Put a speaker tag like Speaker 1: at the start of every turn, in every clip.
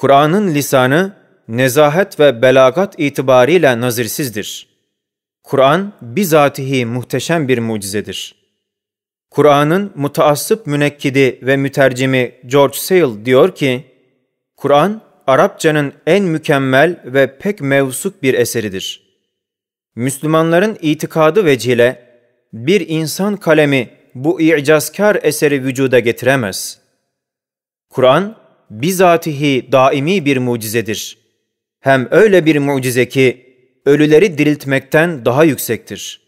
Speaker 1: Kur'an'ın lisanı nezahet ve belagat itibariyle nazirsizdir. Kur'an bizatihi muhteşem bir mucizedir. Kur'an'ın mutaassıp münekkidi ve mütercimi George Sale diyor ki, Kur'an, Arapçanın en mükemmel ve pek mevsuk bir eseridir. Müslümanların itikadı vecile, bir insan kalemi bu icazkar eseri vücuda getiremez. Kur'an, bizatihi daimi bir mucizedir. Hem öyle bir mucize ki ölüleri diriltmekten daha yüksektir.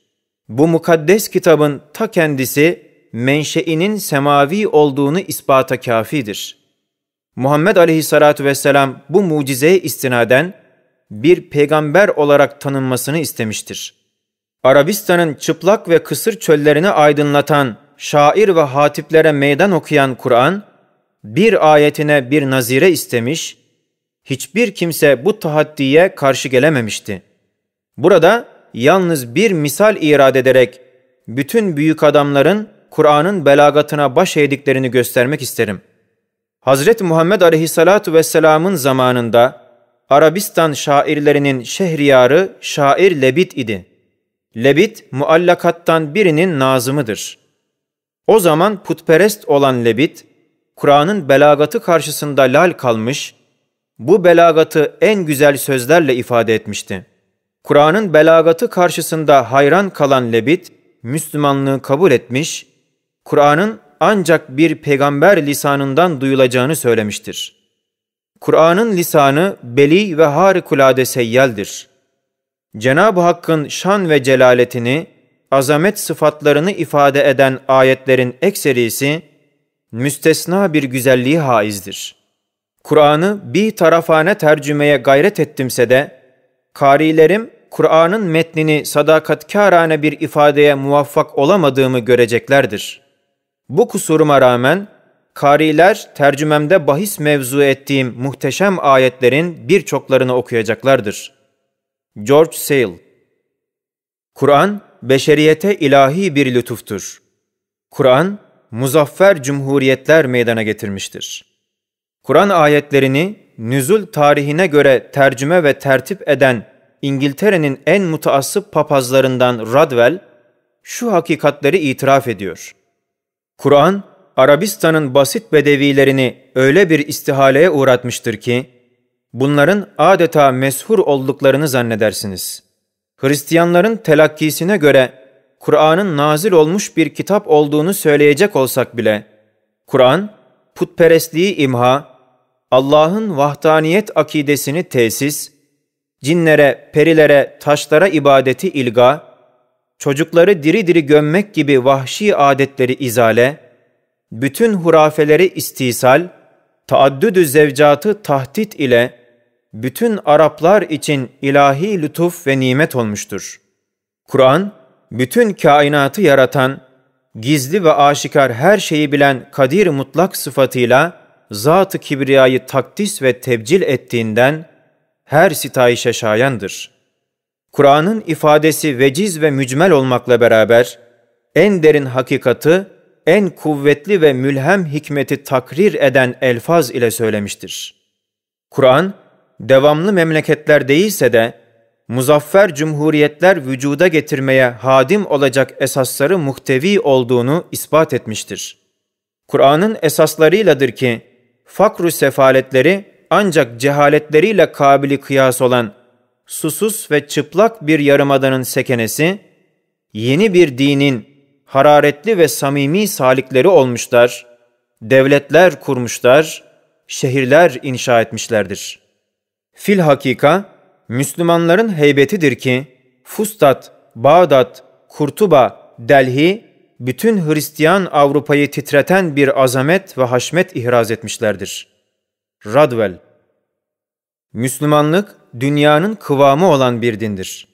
Speaker 1: Bu mukaddes kitabın ta kendisi menşeinin semavi olduğunu ispata kafidir. Muhammed aleyhissalatu vesselam bu mucizeye istinaden bir peygamber olarak tanınmasını istemiştir. Arabistan'ın çıplak ve kısır çöllerini aydınlatan, şair ve hatiplere meydan okuyan Kur'an, bir ayetine bir nazire istemiş, hiçbir kimse bu tahaddiye karşı gelememişti. Burada yalnız bir misal irad ederek bütün büyük adamların Kur'an'ın belagatına baş eğdiklerini göstermek isterim. Hz. Muhammed Aleyhisselatu Vesselam'ın zamanında Arabistan şairlerinin şehriyarı şair Lebit idi. Lebit, muallakattan birinin nazımıdır. O zaman putperest olan Lebit, Kur'an'ın belagatı karşısında lal kalmış, bu belagatı en güzel sözlerle ifade etmişti. Kur'an'ın belagatı karşısında hayran kalan Lebit, Müslümanlığı kabul etmiş, Kur'an'ın ancak bir peygamber lisanından duyulacağını söylemiştir. Kur'an'ın lisanı beli ve harikulade seyyeldir. Cenab-ı Hakk'ın şan ve celaletini, azamet sıfatlarını ifade eden ayetlerin ekserisi, müstesna bir güzelliği haizdir. Kur'an'ı bir tarafane tercümeye gayret ettimse de, karilerim Kur'an'ın metnini sadakatkârane bir ifadeye muvaffak olamadığımı göreceklerdir. Bu kusuruma rağmen, kariler tercümemde bahis mevzu ettiğim muhteşem ayetlerin birçoklarını okuyacaklardır. George Sale Kur'an, beşeriyete ilahi bir lütuftur. Kur'an, muzaffer cumhuriyetler meydana getirmiştir. Kur'an ayetlerini nüzul tarihine göre tercüme ve tertip eden İngiltere'nin en mutaassıp papazlarından Radwell şu hakikatleri itiraf ediyor. Kur'an, Arabistan'ın basit bedevilerini öyle bir istihaleye uğratmıştır ki, bunların adeta meshur olduklarını zannedersiniz. Hristiyanların telakkisine göre Kur'an'ın nazil olmuş bir kitap olduğunu söyleyecek olsak bile, Kur'an, putperestliği imha, Allah'ın vahdaniyet akidesini tesis, cinlere, perilere, taşlara ibadeti ilga, çocukları diri diri gömmek gibi vahşi adetleri izale, bütün hurafeleri istisal, taaddüdü zevcatı tahdit ile bütün Araplar için ilahi lütuf ve nimet olmuştur. Kur'an, bütün kainatı yaratan, gizli ve aşikar her şeyi bilen kadir mutlak sıfatıyla zat-ı kibriyayı takdis ve tebcil ettiğinden her sitayişe şayandır. Kur'an'ın ifadesi veciz ve mücmel olmakla beraber en derin hakikatı, en kuvvetli ve mülhem hikmeti takrir eden elfaz ile söylemiştir. Kur'an, devamlı memleketler değilse de muzaffer cumhuriyetler vücuda getirmeye hadim olacak esasları muhtevi olduğunu ispat etmiştir. Kur'an'ın esaslarıyladır ki fakru sefaletleri ancak cehaletleriyle kabili kıyas olan susuz ve çıplak bir yarımadanın sekenesi, yeni bir dinin hararetli ve samimi salikleri olmuşlar, devletler kurmuşlar, şehirler inşa etmişlerdir. Fil hakika, Müslümanların heybetidir ki Fustat, Bağdat, Kurtuba, Delhi bütün Hristiyan Avrupa'yı titreten bir azamet ve haşmet ihraz etmişlerdir. Radwell Müslümanlık dünyanın kıvamı olan bir dindir.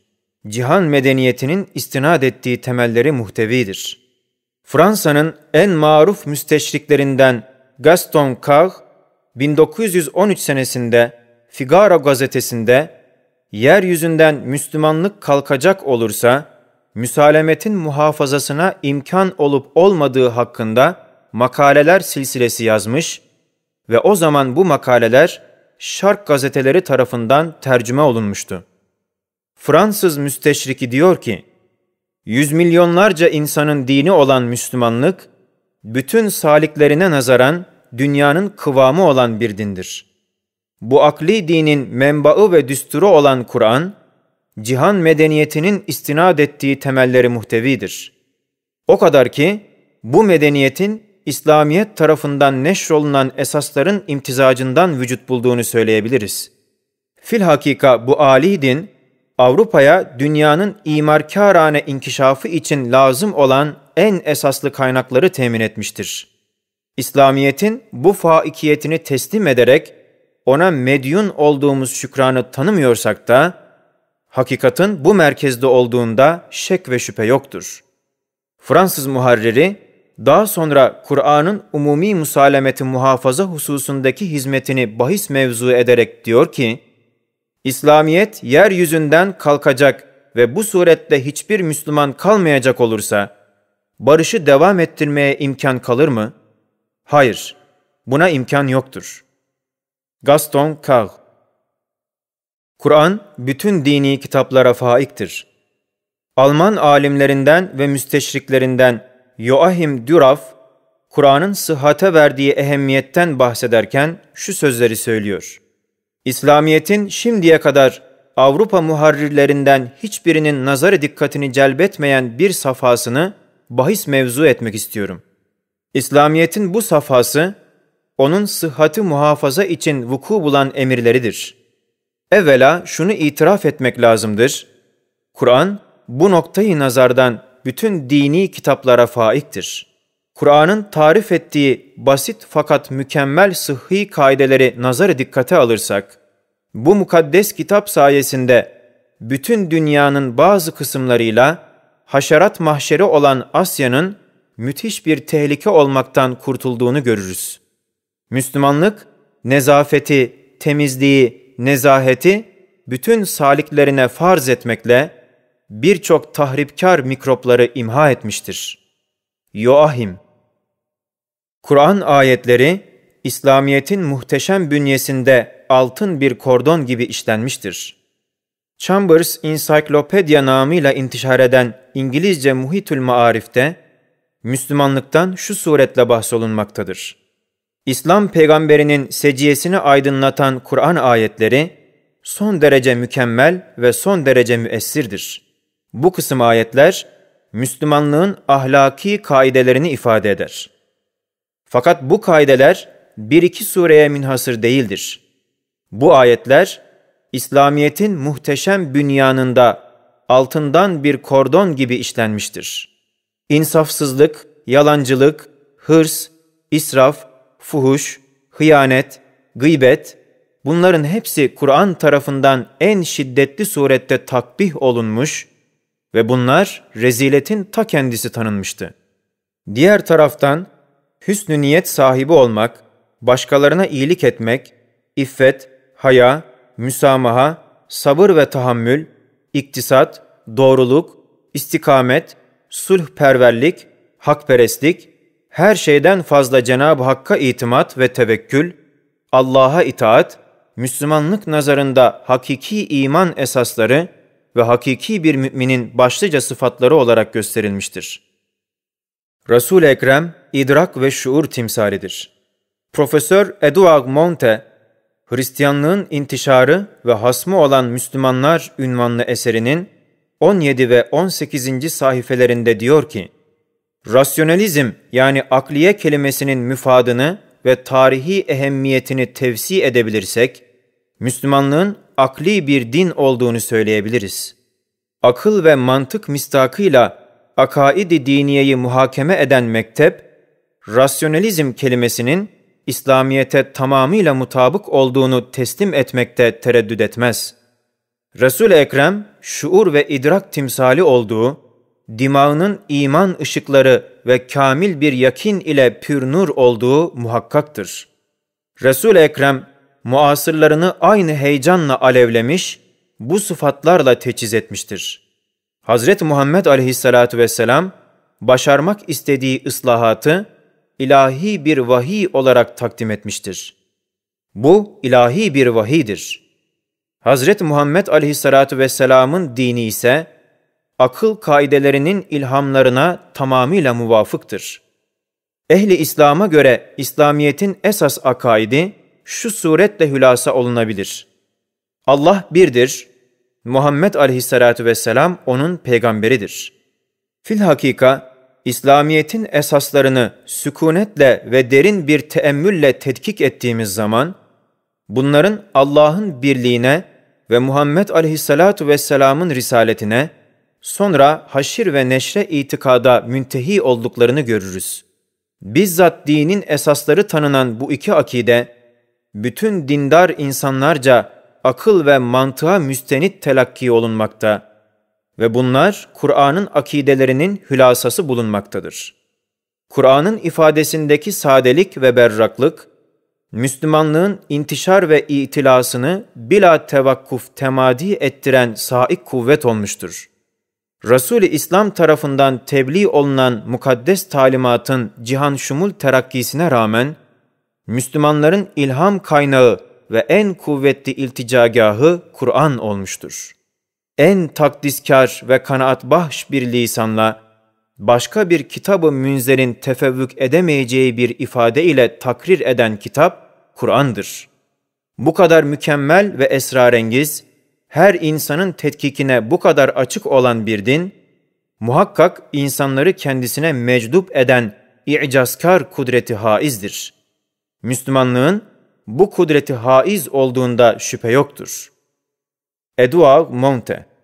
Speaker 1: Cihan medeniyetinin istinad ettiği temelleri muhtevidir. Fransa'nın en maruf müsteşriklerinden Gaston Cach 1913 senesinde Figaro gazetesinde yeryüzünden Müslümanlık kalkacak olursa, müsalemetin muhafazasına imkan olup olmadığı hakkında makaleler silsilesi yazmış ve o zaman bu makaleler şark gazeteleri tarafından tercüme olunmuştu. Fransız müsteşriki diyor ki, yüz milyonlarca insanın dini olan Müslümanlık, bütün saliklerine nazaran dünyanın kıvamı olan bir dindir. Bu akli dinin menbaı ve düsturu olan Kur'an, cihan medeniyetinin istinad ettiği temelleri muhtevidir. O kadar ki bu medeniyetin İslamiyet tarafından neşrolunan esasların imtizacından vücut bulduğunu söyleyebiliriz. Filhakika bu âli din, Avrupa'ya dünyanın imarkârane inkişafı için lazım olan en esaslı kaynakları temin etmiştir. İslamiyet'in bu faikiyetini teslim ederek ona medyun olduğumuz şükranı tanımıyorsak da, hakikatin bu merkezde olduğunda şek ve şüphe yoktur. Fransız muharriri, daha sonra Kur'an'ın umumi musalemeti muhafaza hususundaki hizmetini bahis mevzu ederek diyor ki, İslamiyet yeryüzünden kalkacak ve bu surette hiçbir Müslüman kalmayacak olursa, barışı devam ettirmeye imkan kalır mı? Hayır, buna imkan yoktur.'' Gaston Cag Kur'an bütün dini kitaplara faiktir. Alman alimlerinden ve müsteşriklerinden Joachim Düraf, Kur'an'ın sıhhate verdiği ehemmiyetten bahsederken şu sözleri söylüyor. İslamiyet'in şimdiye kadar Avrupa muharrirlerinden hiçbirinin nazarı dikkatini celbetmeyen bir safhasını bahis mevzu etmek istiyorum. İslamiyet'in bu safhası onun sıhhati muhafaza için vuku bulan emirleridir. Evvela şunu itiraf etmek lazımdır. Kur'an bu noktayı nazardan bütün dini kitaplara faiktir. Kur'an'ın tarif ettiği basit fakat mükemmel sıhhi kaideleri nazarı dikkate alırsak, bu mukaddes kitap sayesinde bütün dünyanın bazı kısımlarıyla haşerat mahşeri olan Asya'nın müthiş bir tehlike olmaktan kurtulduğunu görürüz. Müslümanlık, nezafeti, temizliği, nezaheti bütün saliklerine farz etmekle birçok tahripkar mikropları imha etmiştir. Yoahim Kur'an ayetleri İslamiyet'in muhteşem bünyesinde altın bir kordon gibi işlenmiştir. Chambers Encyclopedia namıyla intişar eden İngilizce Muhitül Maarif'te Müslümanlıktan şu suretle bahsolunmaktadır. İslam peygamberinin seciyesini aydınlatan Kur'an ayetleri son derece mükemmel ve son derece müessirdir. Bu kısım ayetler Müslümanlığın ahlaki kaidelerini ifade eder. Fakat bu kaideler bir iki sureye münhasır değildir. Bu ayetler İslamiyet'in muhteşem bünyanında altından bir kordon gibi işlenmiştir. İnsafsızlık, yalancılık, hırs, israf, fuhuş, hıyanet, gıybet bunların hepsi Kur'an tarafından en şiddetli surette takbih olunmuş ve bunlar reziletin ta kendisi tanınmıştı. Diğer taraftan hüsnü niyet sahibi olmak, başkalarına iyilik etmek, iffet, haya, müsamaha, sabır ve tahammül, iktisat, doğruluk, istikamet, sulhperverlik, hakperestlik, her şeyden fazla Cenab-ı Hakk'a itimat ve tevekkül, Allah'a itaat, Müslümanlık nazarında hakiki iman esasları ve hakiki bir müminin başlıca sıfatları olarak gösterilmiştir. Resul-i Ekrem, idrak ve şuur timsalidir. Profesör Eduard Monte, Hristiyanlığın intişarı ve hasmı olan Müslümanlar ünvanlı eserinin 17 ve 18. sayfelerinde diyor ki, Rasyonalizm yani akliye kelimesinin müfadını ve tarihi ehemmiyetini tevsi edebilirsek, Müslümanlığın akli bir din olduğunu söyleyebiliriz. Akıl ve mantık mistakıyla akaidi diniyeyi muhakeme eden mektep, rasyonalizm kelimesinin İslamiyete tamamıyla mutabık olduğunu teslim etmekte tereddüt etmez. Resul-i Ekrem, şuur ve idrak timsali olduğu, dimağının iman ışıkları ve kamil bir yakin ile pür nur olduğu muhakkaktır. resul Ekrem, muasırlarını aynı heyecanla alevlemiş, bu sıfatlarla teçhiz etmiştir. Hz. Muhammed aleyhissalatu vesselam, başarmak istediği ıslahatı ilahi bir vahiy olarak takdim etmiştir. Bu ilahi bir vahidir. Hz. Muhammed aleyhissalatu vesselamın dini ise, akıl kaidelerinin ilhamlarına tamamıyla muvafıktır. Ehli İslam'a göre İslamiyet'in esas akaidi şu suretle hülasa olunabilir. Allah birdir, Muhammed aleyhissalatu vesselam onun peygamberidir. Filhakika, İslamiyet'in esaslarını sükunetle ve derin bir teemmülle tetkik ettiğimiz zaman, bunların Allah'ın birliğine ve Muhammed aleyhissalatu vesselamın risaletine, sonra haşir ve neşre itikada müntehi olduklarını görürüz. Bizzat dinin esasları tanınan bu iki akide, bütün dindar insanlarca akıl ve mantığa müstenit telakki olunmakta ve bunlar Kur'an'ın akidelerinin hülasası bulunmaktadır. Kur'an'ın ifadesindeki sadelik ve berraklık, Müslümanlığın intişar ve itilasını bila tevakkuf temadi ettiren saik kuvvet olmuştur. Resul-i İslam tarafından tebliğ olunan mukaddes talimatın cihan şumul terakkisine rağmen, Müslümanların ilham kaynağı ve en kuvvetli ilticagahı Kur'an olmuştur. En takdiskar ve bahş bir lisanla, başka bir kitabı münzerin tefevvük edemeyeceği bir ifade ile takrir eden kitap, Kur'an'dır. Bu kadar mükemmel ve esrarengiz, her insanın tetkikine bu kadar açık olan bir din, muhakkak insanları kendisine mecdup eden i'cazkar kudreti haizdir. Müslümanlığın bu kudreti haiz olduğunda şüphe yoktur. Edouard Monte